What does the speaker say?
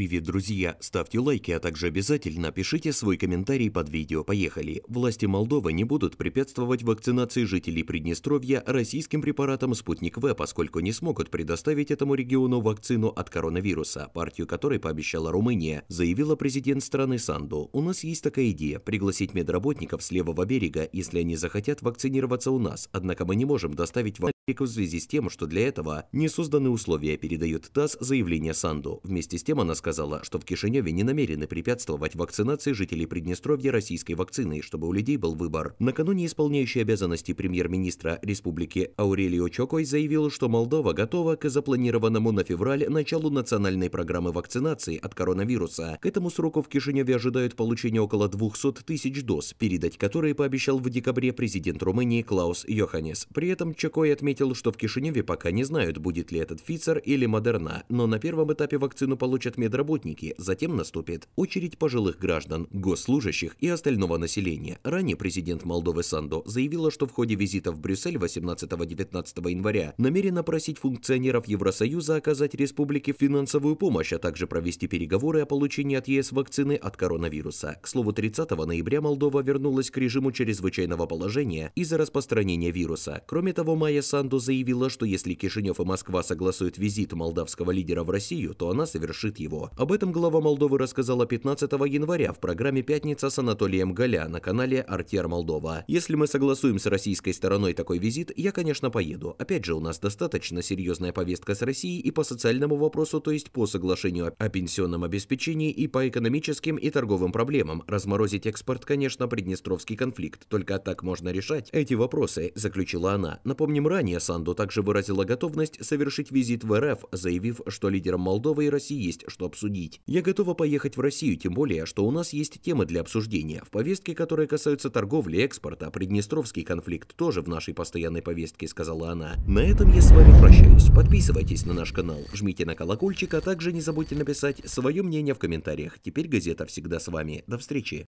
Привет, друзья! Ставьте лайки, а также обязательно пишите свой комментарий под видео. Поехали! Власти Молдовы не будут препятствовать вакцинации жителей Приднестровья российским препаратом «Спутник В», поскольку не смогут предоставить этому региону вакцину от коронавируса, партию которой пообещала Румыния, заявила президент страны Санду. У нас есть такая идея – пригласить медработников с левого берега, если они захотят вакцинироваться у нас, однако мы не можем доставить вакцину в связи с тем, что для этого не созданы условия, передает ТАСС заявление Санду. Вместе с тем она сказала, что в Кишиневе не намерены препятствовать вакцинации жителей Приднестровья российской вакциной, чтобы у людей был выбор. Накануне исполняющий обязанности премьер-министра республики Аурелио Чокой заявил, что Молдова готова к запланированному на февраль началу национальной программы вакцинации от коронавируса. К этому сроку в Кишиневе ожидают получения около 200 тысяч доз, передать которые пообещал в декабре президент Румынии Клаус Йоханнес. При этом Чокой отметил, отметил, что в Кишиневе пока не знают, будет ли этот Фицер или Модерна, но на первом этапе вакцину получат медработники, затем наступит очередь пожилых граждан, госслужащих и остального населения. Ранее президент Молдовы Сандо заявила, что в ходе визита в Брюссель 18-19 января намерена просить функционеров Евросоюза оказать республике финансовую помощь, а также провести переговоры о получении от ЕС вакцины от коронавируса. К слову, 30 ноября Молдова вернулась к режиму чрезвычайного положения из-за распространения вируса. Кроме того, Майя Санду Санду заявила, что если Кишинев и Москва согласуют визит молдавского лидера в Россию, то она совершит его. Об этом глава Молдовы рассказала 15 января в программе «Пятница» с Анатолием Галя на канале «Артер Молдова». Если мы согласуем с российской стороной такой визит, я, конечно, поеду. Опять же, у нас достаточно серьезная повестка с Россией и по социальному вопросу, то есть по соглашению о пенсионном обеспечении и по экономическим и торговым проблемам. Разморозить экспорт, конечно, Приднестровский конфликт. Только так можно решать эти вопросы, заключила она. Напомним ранее, Ранее Санду также выразила готовность совершить визит в РФ, заявив, что лидерам Молдовы и России есть что обсудить. «Я готова поехать в Россию, тем более, что у нас есть темы для обсуждения. В повестке, которая касается торговли экспорта, Приднестровский конфликт тоже в нашей постоянной повестке», — сказала она. На этом я с вами прощаюсь. Подписывайтесь на наш канал, жмите на колокольчик, а также не забудьте написать свое мнение в комментариях. Теперь газета всегда с вами. До встречи!